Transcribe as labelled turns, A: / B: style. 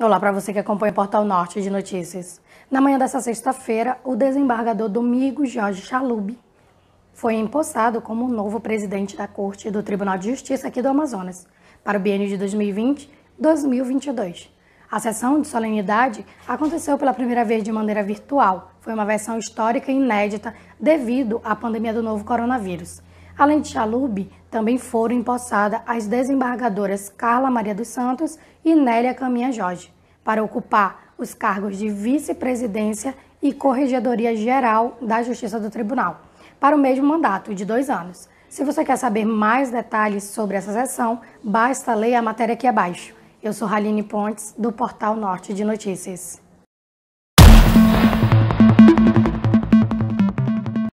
A: Olá para você que acompanha o Portal Norte de Notícias. Na manhã dessa sexta-feira, o desembargador Domingos Jorge Chalub foi empossado como novo presidente da Corte do Tribunal de Justiça aqui do Amazonas para o biênio de 2020-2022. A sessão de solenidade aconteceu pela primeira vez de maneira virtual. Foi uma versão histórica e inédita devido à pandemia do novo coronavírus. Além de Chalub, também foram empossadas as desembargadoras Carla Maria dos Santos e Nélia Caminha Jorge, para ocupar os cargos de vice-presidência e corregedoria geral da Justiça do Tribunal, para o mesmo mandato de dois anos. Se você quer saber mais detalhes sobre essa sessão, basta ler a matéria aqui abaixo. Eu sou Raline Pontes, do Portal Norte de Notícias.